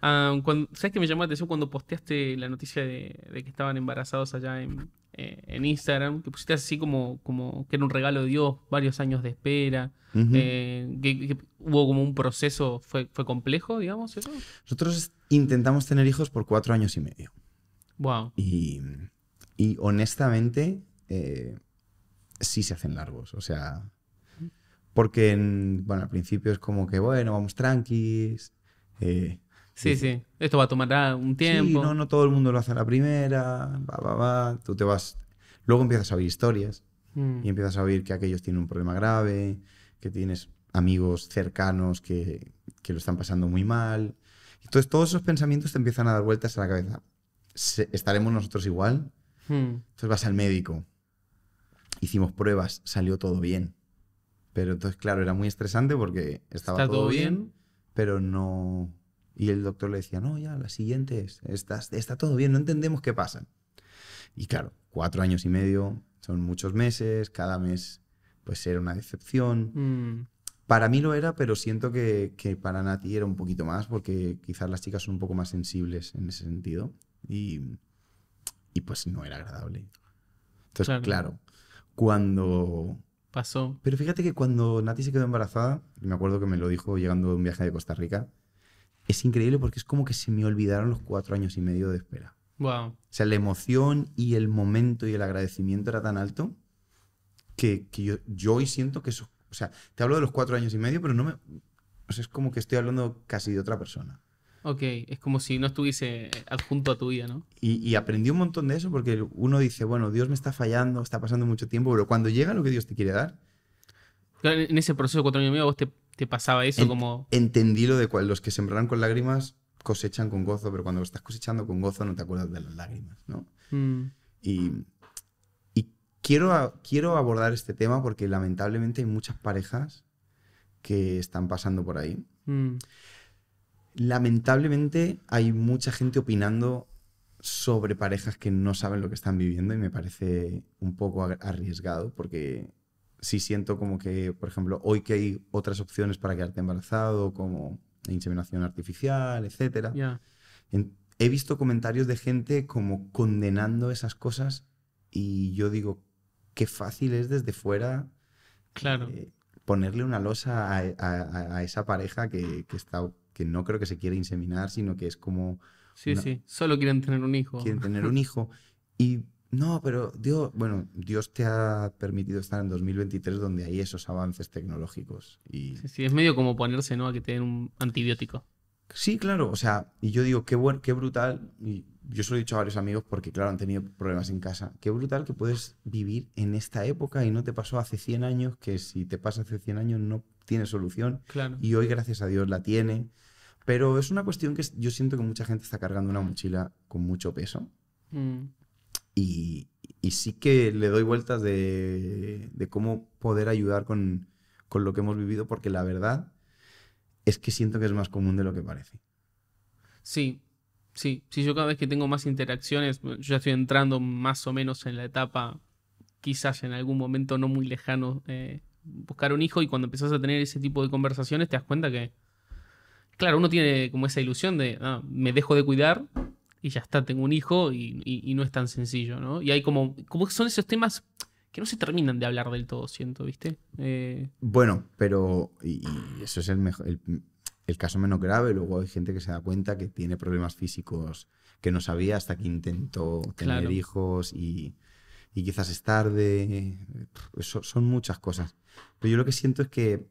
Ah, ¿Sabes que me llamó la atención cuando posteaste la noticia de, que estaban embarazados allá en, eh, Instagram? Que pusiste así como, que era un regalo de Dios, varios años de espera, eh, que, hubo como un proceso, fue, complejo, digamos, eso. Nosotros intentamos tener hijos por cuatro años y medio. Wow. Y, honestamente, eh, sí se hacen largos, o sea, porque, bueno, al principio es como que, bueno, vamos tranquis. Sí, sí. Esto va a tomar ah, un tiempo. Sí, no, no todo el mundo lo hace a la primera. Va, va, va. Tú te vas. Luego empiezas a oír historias mm. y empiezas a oír que aquellos tienen un problema grave, que tienes amigos cercanos que, que, lo están pasando muy mal. Entonces todos esos pensamientos te empiezan a dar vueltas a la cabeza. ¿Estaremos nosotros igual? Mm. Entonces vas al médico. Hicimos pruebas, salió todo bien. Pero entonces, claro, era muy estresante porque estaba todo, bien, pero no, y el doctor le decía, no, ya, la siguiente es, está, todo bien, no entendemos qué pasa. Y claro, cuatro años y medio son muchos meses, cada mes pues era una decepción. Mm. Para mí lo era, pero siento que, para Nati era un poquito más, porque quizás las chicas son un poco más sensibles en ese sentido. Y, pues no era agradable. Entonces, claro. cuando... Pasó. Pero fíjate que cuando Nati se quedó embarazada, me acuerdo que me lo dijo llegando de un viaje de Costa Rica, es increíble porque es como que se me olvidaron los cuatro años y medio de espera. Wow. O sea, la emoción y el momento y el agradecimiento era tan alto que, que yo, yo hoy siento que eso. O sea, te hablo de los cuatro años y medio, pero no me. O sea, es como que estoy hablando casi de otra persona. Ok, es como si no estuviese eh, adjunto a tu vida, ¿no? Y, y, aprendí un montón de eso porque uno dice, bueno, Dios me está fallando, está pasando mucho tiempo, pero cuando llega lo que Dios te quiere dar. Claro, en ese proceso de cuatro años y medio vos te ¿Te pasaba eso como...? Entendí lo de los que sembraron con lágrimas cosechan con gozo, pero cuando estás cosechando con gozo no te acuerdas de las lágrimas, ¿no? Mm. Y, quiero, quiero abordar este tema porque lamentablemente hay muchas parejas que están pasando por ahí. Mm. Lamentablemente hay mucha gente opinando sobre parejas que no saben lo que están viviendo y me parece un poco arriesgado porque si siento como que, por ejemplo, hoy que hay otras opciones para quedarte embarazado, como inseminación artificial, etc. he visto comentarios de gente como condenando esas cosas y yo digo, qué fácil es desde fuera claro. Eh, ponerle una losa a, esa pareja que, está, que no creo que se quiere inseminar, sino que es como... Sí, sí, solo quieren tener un hijo. Quieren tener un hijo. Y no, pero Dios, bueno, Dios te ha permitido estar en 2023 donde hay esos avances tecnológicos. Y... Sí, es medio como ponerse, ¿no? A que te den un antibiótico. Sí, claro, o sea, y yo digo, qué, buen, qué brutal, y yo se he dicho a varios amigos porque, claro, han tenido problemas en casa, qué brutal que puedes vivir en esta época y no te pasó hace 100 años, que si te pasa hace 100 años no tiene solución, claro. y hoy, gracias a Dios, la tiene. Pero es una cuestión que yo siento que mucha gente está cargando una mochila con mucho peso. Mm. Y, sí que le doy vueltas de, cómo poder ayudar con, lo que hemos vivido, porque la verdad es que siento que es más común de lo que parece. Sí, sí, sí, yo cada vez que tengo más interacciones, yo estoy entrando más o menos en la etapa, quizás en algún momento no muy lejano, eh, buscar un hijo y cuando empezás a tener ese tipo de conversaciones te das cuenta que, claro, uno tiene como esa ilusión de, ah, me dejo de cuidar y ya está, tengo un hijo y, no es tan sencillo, ¿no? Y hay como, como son esos temas que no se terminan de hablar del todo, siento, ¿viste? Eh, bueno, pero y, eso es el, el, caso menos grave. Luego hay gente que se da cuenta que tiene problemas físicos que no sabía hasta que intentó tener hijos y, y, quizás es tarde. son muchas cosas. Pero yo lo que siento es que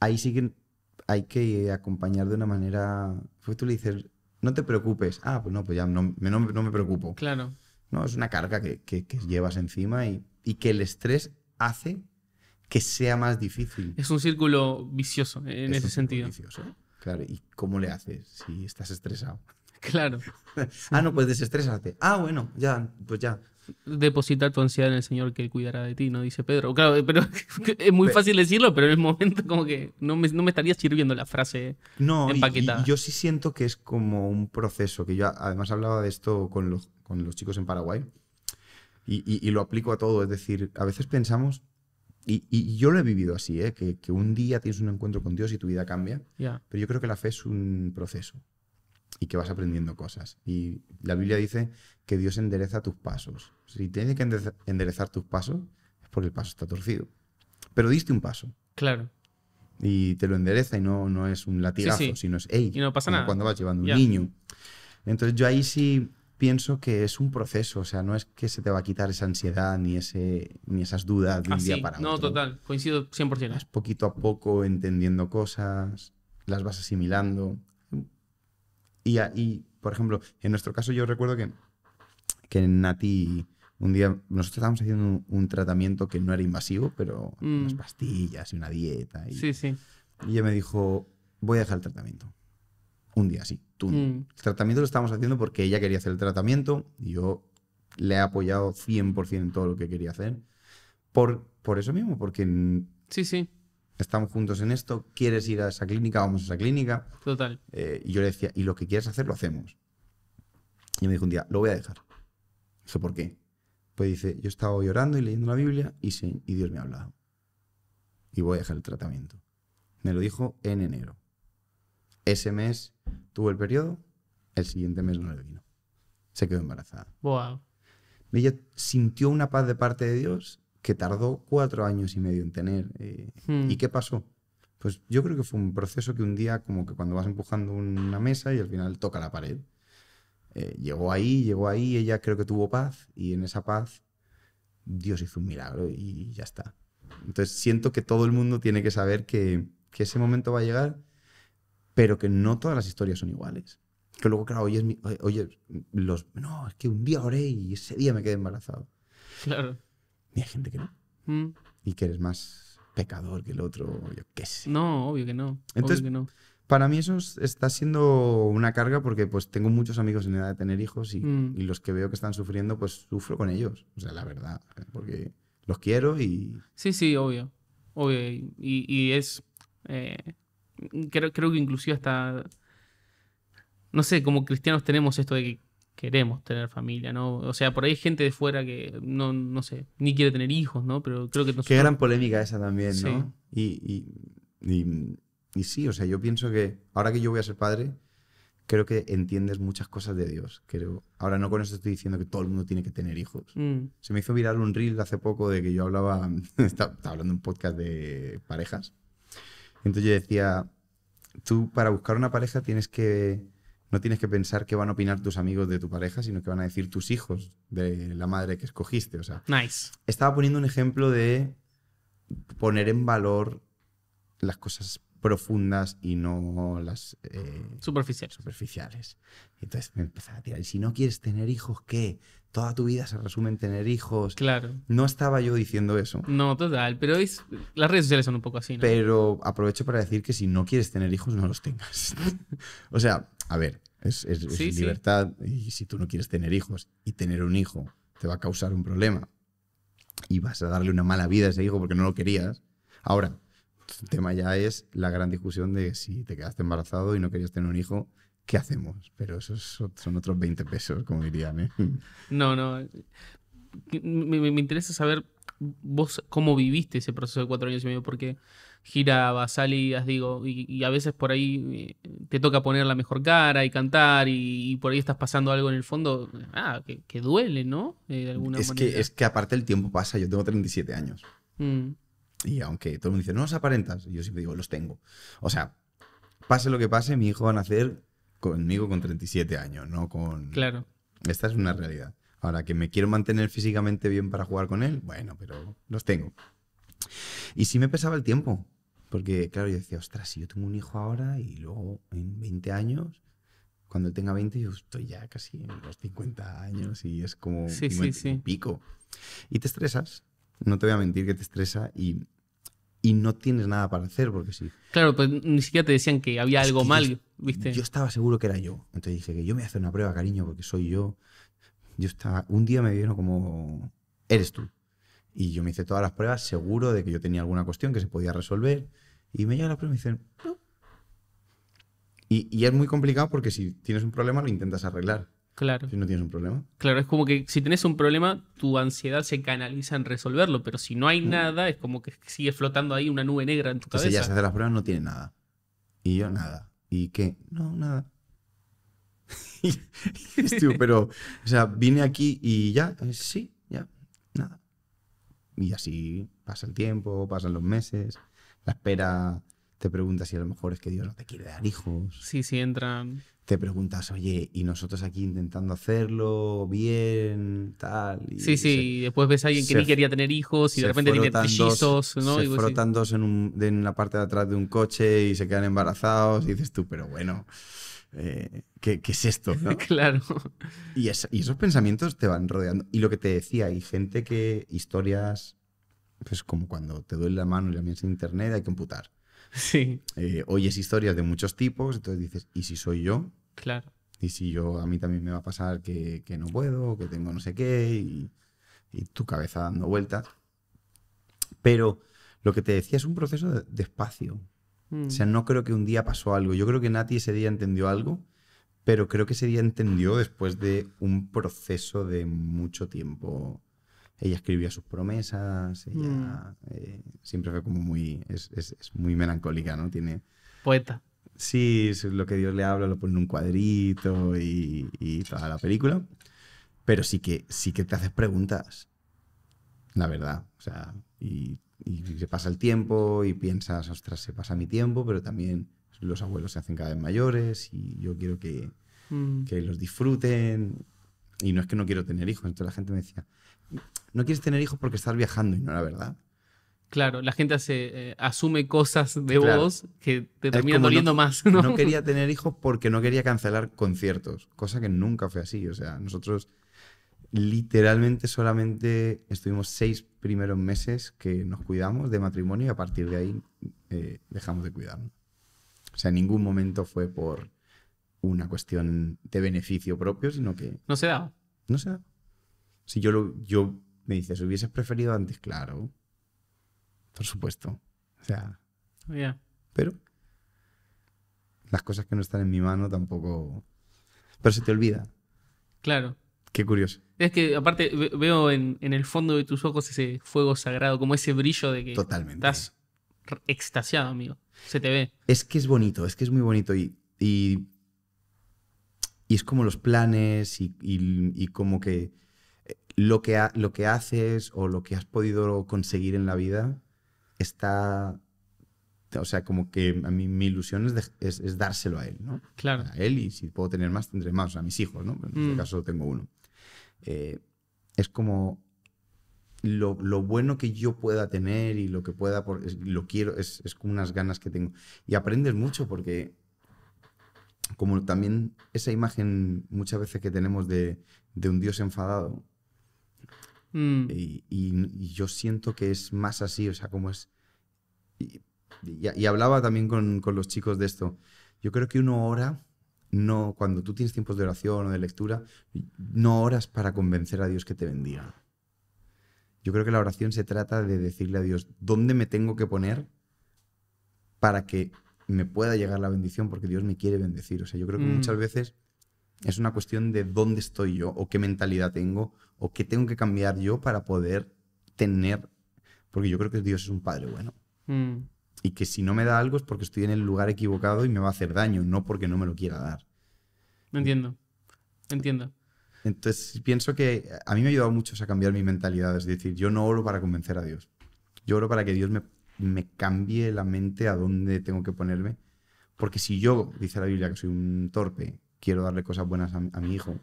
ahí sí que hay que acompañar de una manera. Fue tú le dices, no te preocupes. Ah, pues no, pues ya no, no, no me preocupo. Claro. No, es una carga que, llevas encima y, que el estrés hace que sea más difícil. Es un círculo vicioso eh, en ese sentido. Vicioso. Claro, ¿y cómo le haces si estás estresado? Claro. ah, no, pues desestrésate. Ah, bueno, ya, pues ya depositar tu ansiedad en el Señor que Él cuidará de ti, ¿no? Dice Pedro. Claro, pero es muy fácil decirlo, pero en el momento como que no me, no me estaría sirviendo la frase no, empaquetada. yo sí siento que es como un proceso, que yo además hablaba de esto con los, con los chicos en Paraguay y, y, lo aplico a todo, es decir, a veces pensamos, y, y yo lo he vivido así, ¿eh? que, que, un día tienes un encuentro con Dios y tu vida cambia, pero yo creo que la fe es un proceso y que vas aprendiendo cosas. Y la Biblia dice que Dios endereza tus pasos. Si tienes que enderezar tus pasos, es porque el paso está torcido. Pero diste un paso. Claro. Y te lo endereza y no, no es un latigazo, sino es, hey, y no pasa nada. cuando vas llevando un niño. Entonces yo ahí sí pienso que es un proceso, o sea, no es que se te va a quitar esa ansiedad ni, ese, ni esas dudas de un día para no, otro. No, total, coincido 100%. Vas poquito a poco entendiendo cosas, las vas asimilando. Y, por ejemplo, en nuestro caso yo recuerdo que, que Nati, un día, nosotros estábamos haciendo un, tratamiento que no era invasivo, pero mm. unas pastillas y una dieta. Y, sí, sí. Y ella me dijo, voy a dejar el tratamiento. Un día sí, tú. Mm. El tratamiento lo estábamos haciendo porque ella quería hacer el tratamiento y yo le he apoyado 100% en todo lo que quería hacer. Por, por eso mismo, porque... Sí, sí estamos juntos en esto, quieres ir a esa clínica, vamos a esa clínica. Total. Eh, y yo le decía, y lo que quieres hacer, lo hacemos. Y me dijo un día, lo voy a dejar. ¿Eso ¿por qué? Pues dice, yo estaba llorando y leyendo la Biblia y, y Dios me ha hablado. Y voy a dejar el tratamiento. Me lo dijo en enero. Ese mes tuvo el periodo, el siguiente mes no le vino. Se quedó embarazada. Wow. Ella sintió una paz de parte de Dios que tardó cuatro años y medio en tener. Eh, ¿Y hmm. qué pasó? Pues yo creo que fue un proceso que un día, como que cuando vas empujando una mesa y al final toca la pared. Eh, llegó ahí, llegó ahí, ella creo que tuvo paz y en esa paz Dios hizo un milagro y ya está. Entonces siento que todo el mundo tiene que saber que, ese momento va a llegar, pero que no todas las historias son iguales. Que luego, claro, oye, oye los... No, es que un día oré y ese día me quedé embarazado. Claro. Y hay gente que no. Mm. Y que eres más pecador que el otro, yo qué sé. No, obvio que no. Entonces, obvio que no. para mí eso está siendo una carga porque pues tengo muchos amigos en edad de tener hijos mm. y, los que veo que están sufriendo, pues sufro con ellos. O sea, la verdad, porque los quiero y... Sí, sí, obvio. Obvio. Y, es... Eh, creo, creo que inclusive hasta... No sé, como cristianos tenemos esto de que queremos tener familia, ¿no? O sea, por ahí hay gente de fuera que no, no sé, ni quiere tener hijos, ¿no? Pero creo que nosotros... Qué gran polémica esa también, ¿no? Y, y, sí, o sea, yo pienso que ahora que yo voy a ser padre, creo que entiendes muchas cosas de Dios. Creo, ahora no con eso estoy diciendo que todo el mundo tiene que tener hijos. Mm. Se me hizo viral un reel hace poco de que yo hablaba, estaba, hablando un podcast de parejas. Entonces yo decía, tú para buscar una pareja tienes que no tienes que pensar qué van a opinar tus amigos de tu pareja, sino que van a decir tus hijos de la madre que escogiste. O sea, nice. Estaba poniendo un ejemplo de poner en valor las cosas profundas y no las eh, superficiales. superficiales. Entonces me empezaba a tirar, y si no quieres tener hijos, ¿qué? toda tu vida se resume en tener hijos. Claro. No estaba yo diciendo eso. No, total, pero las redes sociales son un poco así. ¿no? Pero aprovecho para decir que si no quieres tener hijos, no los tengas. o sea, a ver, es, libertad y si tú no quieres tener hijos y tener un hijo te va a causar un problema y vas a darle una mala vida a ese hijo porque no lo querías. Ahora, el tema ya es la gran discusión de si te quedaste embarazado y no querías tener un hijo ¿qué hacemos? Pero esos son otros 20 pesos, como dirían. ¿eh? No, no. Me, interesa saber vos cómo viviste ese proceso de cuatro años y medio, porque giraba, salías, digo, y, a veces por ahí eh, te toca poner la mejor cara y cantar, y, por ahí estás pasando algo en el fondo, ah, que, duele, ¿no? Eh, es, Que, es que aparte el tiempo pasa, yo tengo 37 años. Mm. Y aunque todo el mundo dice, no los aparentas, yo siempre digo, los tengo. O sea, pase lo que pase, mi hijo va a nacer conmigo con 37 años, no con... Claro. Esta es una realidad. Ahora, que me quiero mantener físicamente bien para jugar con él, bueno, pero los tengo. Y sí me pesaba el tiempo, porque claro, yo decía, ostras, si yo tengo un hijo ahora y luego en 20 años, cuando tenga 20, yo estoy ya casi en los 50 años y es como sí, pico. Y te estresas, no te voy a mentir que te estresa y y no tienes nada para hacer, porque sí. Claro, pues ni siquiera te decían que había algo mal, ¿viste? Yo estaba seguro que era yo. Entonces dije que yo me voy a hacer una prueba, cariño, porque soy yo. Yo estaba, un día me vino como, eres tú. Y yo me hice todas las pruebas seguro de que yo tenía alguna cuestión que se podía resolver. Y me llega la prueba y me dicen, y es muy complicado porque si tienes un problema lo intentas arreglar. Claro. Si no tienes un problema. Claro, es como que si tienes un problema, tu ansiedad se canaliza en resolverlo, pero si no hay mm. nada, es como que sigue flotando ahí una nube negra en tu cabeza. Entonces ya se hace las pruebas, no tiene nada. Y yo nada. ¿Y qué? No, nada. pero, o sea, vine aquí y ya, eh, sí, ya, nada. Y así pasa el tiempo, pasan los meses, la espera te preguntas si a lo mejor es que Dios no te quiere dar hijos. Sí, sí, entran. Te preguntas, oye, y nosotros aquí intentando hacerlo bien, tal. sí, sí, después ves a alguien que ni quería tener hijos y de repente tiene trillizos, ¿no? Se frotan dos en, la parte de atrás de un coche y se quedan embarazados y dices tú, pero bueno. Eh, ¿qué, es esto? claro. Y, esos pensamientos te van rodeando. Y lo que te decía, hay gente que historias, pues como cuando te duele la mano y la miras en internet, hay que computar. Sí. Eh, oyes historias de muchos tipos, entonces dices, ¿y si soy yo? Claro. ¿Y si yo a mí también me va a pasar que, no puedo, que tengo no sé qué? Y, tu cabeza dando vueltas. Pero lo que te decía es un proceso de, despacio. Mm. O sea, no creo que un día pasó algo. Yo creo que Nati ese día entendió algo, pero creo que ese día entendió después de un proceso de mucho tiempo ella escribía sus promesas, ella mm. eh, siempre fue como muy, es, muy melancólica, ¿no? Tiene... Poeta. Sí, es lo que Dios le habla lo pone en un cuadrito y, y, toda la película. Pero sí que, sí que te haces preguntas, la verdad. O sea, y, se pasa el tiempo y piensas, ostras, se pasa mi tiempo, pero también los abuelos se hacen cada vez mayores y yo quiero que, mm. que los disfruten. Y no es que no quiero tener hijos. Entonces la gente me decía, no quieres tener hijos porque estás viajando y no la verdad. Claro, la gente eh, asume cosas de vos que te terminan doliendo más. ¿no? quería tener hijos porque no quería cancelar conciertos, cosa que nunca fue así. O sea, nosotros literalmente solamente estuvimos seis primeros meses que nos cuidamos de matrimonio y a partir de ahí eh, dejamos de cuidarnos. O sea, en ningún momento fue por una cuestión de beneficio propio, sino que... No se da. No se da. Si yo yo me dices, hubieses preferido antes, claro. Por supuesto. O sea. Pero las cosas que no están en mi mano tampoco. Pero se te olvida. Claro. Qué curioso. Es que aparte veo en, el fondo de tus ojos ese fuego sagrado, como ese brillo de que estás extasiado, amigo. Se te ve. Es que es bonito, es que es muy bonito. Y, y, es como los planes y como que lo que, lo que haces o lo que has podido conseguir en la vida está... O sea, como que a mí mi ilusión es, es, dárselo a él, ¿no? Claro. A él y si puedo tener más, tendré más. A mis hijos, ¿no? En este mm. caso tengo uno. Eh, es como lo, lo, bueno que yo pueda tener y lo que pueda, lo quiero, es, es como unas ganas que tengo. Y aprendes mucho porque como también esa imagen muchas veces que tenemos de, de un Dios enfadado, Mm. Y, yo siento que es más así, o sea, como es... Y, hablaba también con, los chicos de esto. Yo creo que uno ora no, cuando tú tienes tiempos de oración o de lectura, no oras para convencer a Dios que te bendiga. Yo creo que la oración se trata de decirle a Dios, ¿dónde me tengo que poner para que me pueda llegar la bendición? Porque Dios me quiere bendecir. O sea, yo creo que mm. muchas veces es una cuestión de dónde estoy yo o qué mentalidad tengo o qué tengo que cambiar yo para poder tener, porque yo creo que Dios es un Padre bueno. Mm. Y que si no me da algo es porque estoy en el lugar equivocado y me va a hacer daño, no porque no me lo quiera dar. Entiendo, entiendo. Entonces pienso que a mí me ha ayudado mucho a cambiar mi mentalidad, es decir, yo no oro para convencer a Dios, yo oro para que Dios me, me cambie la mente a dónde tengo que ponerme, porque si yo, dice la Biblia, que soy un torpe, quiero darle cosas buenas a, mi hijo,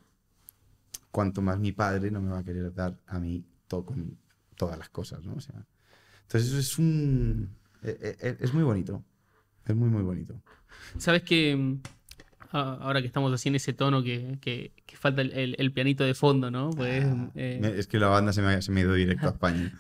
cuanto más mi padre no me va a querer dar a mí todo con todas las cosas, ¿no? O sea, entonces eso es un... E, e, e, es, muy bonito, es muy, muy bonito. ¿Sabes que mm, ahora que estamos así en ese tono que, que, falta el, el, pianito de fondo, ¿no? Pues, ah, eh, Es que la banda se me, se me ha ido directo a España.